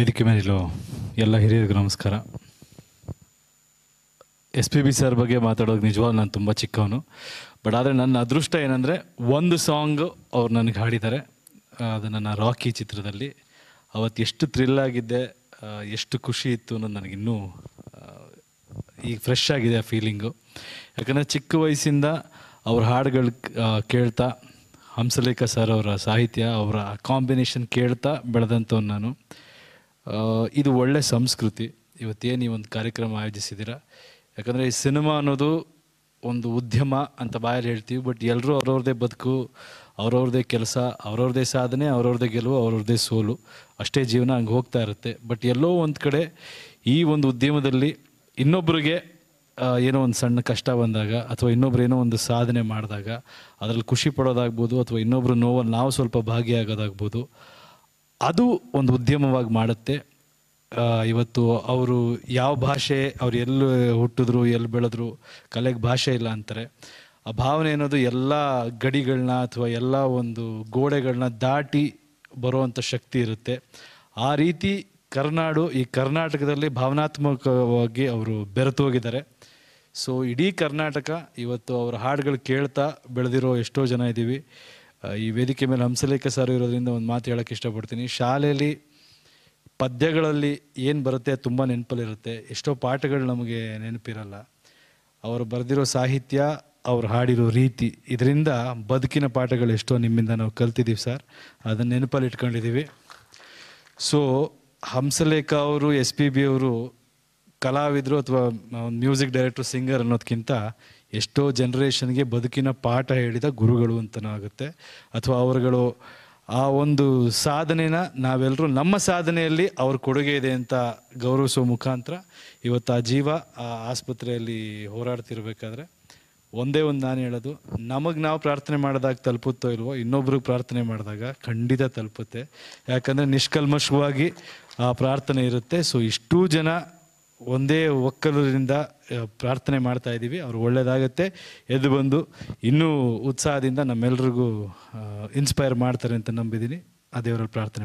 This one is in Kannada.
ವೇದಿಕೆ ಮೇಲೆ ಎಲ್ಲ ಹಿರಿಯರಿಗೂ ನಮಸ್ಕಾರ ಎಸ್ ಪಿ ಬಿ ಸರ್ ಬಗ್ಗೆ ಮಾತಾಡೋದು ನಿಜವಾಗ್ ನಾನು ತುಂಬ ಚಿಕ್ಕವನು ಬಟ್ ಆದರೆ ನನ್ನ ಅದೃಷ್ಟ ಏನಂದರೆ ಒಂದು ಸಾಂಗ್ ಅವ್ರು ನನಗೆ ಹಾಡಿದ್ದಾರೆ ಅದು ನನ್ನ ರಾಕಿ ಚಿತ್ರದಲ್ಲಿ ಅವತ್ತು ಎಷ್ಟು ಥ್ರಿಲ್ ಆಗಿದ್ದೆ ಎಷ್ಟು ಖುಷಿ ಇತ್ತು ಅನ್ನೋದು ನನಗಿನ್ನೂ ಈಗ ಫ್ರೆಶ್ ಆಗಿದೆ ಆ ಫೀಲಿಂಗು ಯಾಕಂದರೆ ಚಿಕ್ಕ ವಯಸ್ಸಿಂದ ಅವ್ರ ಹಾಡುಗಳು ಕೇಳ್ತಾ ಹಂಸಲೇಖ ಸರ್ ಅವರ ಸಾಹಿತ್ಯ ಅವರ ಕಾಂಬಿನೇಷನ್ ಕೇಳ್ತಾ ಬೆಳೆದಂಥವ್ನು ನಾನು ಇದು ಒಳ್ಳೆ ಸಂಸ್ಕೃತಿ ಇವತ್ತೇನು ಈ ಒಂದು ಕಾರ್ಯಕ್ರಮ ಆಯೋಜಿಸಿದ್ದೀರಾ ಯಾಕಂದರೆ ಈ ಸಿನಿಮಾ ಅನ್ನೋದು ಒಂದು ಉದ್ಯಮ ಅಂತ ಬಾಯಲ್ಲಿ ಹೇಳ್ತೀವಿ ಬಟ್ ಎಲ್ಲರೂ ಅವ್ರವ್ರದೇ ಬದುಕು ಅವ್ರವ್ರದೇ ಕೆಲಸ ಅವ್ರವ್ರದ್ದೇ ಸಾಧನೆ ಅವ್ರವ್ರದೇ ಗೆಲುವು ಅವ್ರವ್ರದ್ದೇ ಸೋಲು ಅಷ್ಟೇ ಜೀವನ ಹಂಗೆ ಹೋಗ್ತಾ ಇರುತ್ತೆ ಬಟ್ ಎಲ್ಲೋ ಒಂದು ಕಡೆ ಈ ಒಂದು ಉದ್ಯಮದಲ್ಲಿ ಇನ್ನೊಬ್ಬರಿಗೆ ಏನೋ ಒಂದು ಸಣ್ಣ ಕಷ್ಟ ಬಂದಾಗ ಅಥವಾ ಇನ್ನೊಬ್ರು ಏನೋ ಒಂದು ಸಾಧನೆ ಮಾಡಿದಾಗ ಅದರಲ್ಲಿ ಖುಷಿ ಪಡೋದಾಗ್ಬೋದು ಅಥವಾ ಇನ್ನೊಬ್ಬರು ನೋವಲ್ಲಿ ನಾವು ಸ್ವಲ್ಪ ಭಾಗಿಯಾಗೋದಾಗ್ಬೋದು ಅದು ಒಂದು ಉದ್ಯಮವಾಗಿ ಮಾಡುತ್ತೆ ಇವತ್ತು ಅವರು ಯಾವ ಭಾಷೆ ಅವ್ರು ಎಲ್ಲಿ ಹುಟ್ಟಿದ್ರು ಎಲ್ಲಿ ಬೆಳೆದ್ರು ಕಲೆಗೆ ಭಾಷೆ ಇಲ್ಲ ಅಂತಾರೆ ಆ ಭಾವನೆ ಅನ್ನೋದು ಎಲ್ಲ ಗಡಿಗಳನ್ನ ಅಥವಾ ಎಲ್ಲ ಒಂದು ಗೋಡೆಗಳನ್ನ ದಾಟಿ ಬರುವಂಥ ಶಕ್ತಿ ಇರುತ್ತೆ ಆ ರೀತಿ ಕರ್ನಾಡು ಈ ಕರ್ನಾಟಕದಲ್ಲಿ ಭಾವನಾತ್ಮಕವಾಗಿ ಅವರು ಬೆರೆತು ಹೋಗಿದ್ದಾರೆ ಸೊ ಇಡೀ ಕರ್ನಾಟಕ ಇವತ್ತು ಅವರ ಹಾಡುಗಳು ಕೇಳ್ತಾ ಬೆಳೆದಿರೋ ಎಷ್ಟೋ ಜನ ಇದ್ದೀವಿ ಈ ವೇದಿಕೆ ಮೇಲೆ ಹಂಸಲೇಖ ಸರ್ ಇರೋದ್ರಿಂದ ಒಂದು ಮಾತು ಹೇಳೋಕ್ಕೆ ಇಷ್ಟಪಡ್ತೀನಿ ಶಾಲೆಯಲ್ಲಿ ಪದ್ಯಗಳಲ್ಲಿ ಏನು ಬರುತ್ತೆ ತುಂಬ ನೆನಪಲ್ಲಿರುತ್ತೆ ಎಷ್ಟೋ ಪಾಠಗಳು ನಮಗೆ ನೆನಪಿರಲ್ಲ ಅವರು ಬರೆದಿರೋ ಸಾಹಿತ್ಯ ಅವ್ರು ಹಾಡಿರೋ ರೀತಿ ಇದರಿಂದ ಬದುಕಿನ ಪಾಠಗಳು ಎಷ್ಟೋ ನಿಮ್ಮಿಂದ ನಾವು ಕಲ್ತಿದ್ದೀವಿ ಸರ್ ಅದನ್ನು ನೆನಪಲ್ಲಿ ಇಟ್ಕೊಂಡಿದ್ದೀವಿ ಸೊ ಹಂಸಲೇಖ ಅವರು ಎಸ್ ಪಿ ಬಿ ಅವರು ಕಲಾವಿದರು ಅಥವಾ ಒಂದು ಮ್ಯೂಸಿಕ್ ಡೈರೆಕ್ಟರ್ ಸಿಂಗರ್ ಅನ್ನೋದಕ್ಕಿಂತ ಎಷ್ಟೋ ಜನ್ರೇಷನ್ಗೆ ಬದುಕಿನ ಪಾಠ ಹೇಳಿದ ಗುರುಗಳು ಅಂತಲೂ ಆಗುತ್ತೆ ಅಥವಾ ಅವರುಗಳು ಆ ಒಂದು ಸಾಧನೆನ ನಾವೆಲ್ಲರೂ ನಮ್ಮ ಸಾಧನೆಯಲ್ಲಿ ಅವ್ರ ಕೊಡುಗೆ ಇದೆ ಅಂತ ಗೌರವಿಸೋ ಮುಖಾಂತರ ಇವತ್ತು ಆ ಜೀವ ಆ ಆಸ್ಪತ್ರೆಯಲ್ಲಿ ಹೋರಾಡ್ತಿರ್ಬೇಕಾದ್ರೆ ಒಂದೇ ಒಂದು ನಾನು ಹೇಳೋದು ನಮಗೆ ನಾವು ಪ್ರಾರ್ಥನೆ ಮಾಡಿದಾಗ ತಲುಪುತ್ತೋ ಇಲ್ವೋ ಇನ್ನೊಬ್ರಿಗೆ ಪ್ರಾರ್ಥನೆ ಮಾಡಿದಾಗ ಖಂಡಿತ ತಲುಪುತ್ತೆ ಯಾಕಂದರೆ ನಿಷ್ಕಲ್ಮಶವಾಗಿ ಆ ಪ್ರಾರ್ಥನೆ ಇರುತ್ತೆ ಸೊ ಇಷ್ಟೂ ಜನ ಒಂದೇ ಒಕ್ಕಲರಿಂದ ಪ್ರಾರ್ಥನೆ ಮಾಡ್ತಾ ಇದ್ದೀವಿ ಅವ್ರು ಒಳ್ಳೆಯದಾಗತ್ತೆ ಎದ್ದು ಬಂದು ಇನ್ನೂ ಉತ್ಸಾಹದಿಂದ ನಮ್ಮೆಲ್ರಿಗೂ ಇನ್ಸ್ಪೈರ್ ಮಾಡ್ತಾರೆ ಅಂತ ನಂಬಿದ್ದೀನಿ ಆ ದೇವರಲ್ಲಿ ಪ್ರಾರ್ಥನೆ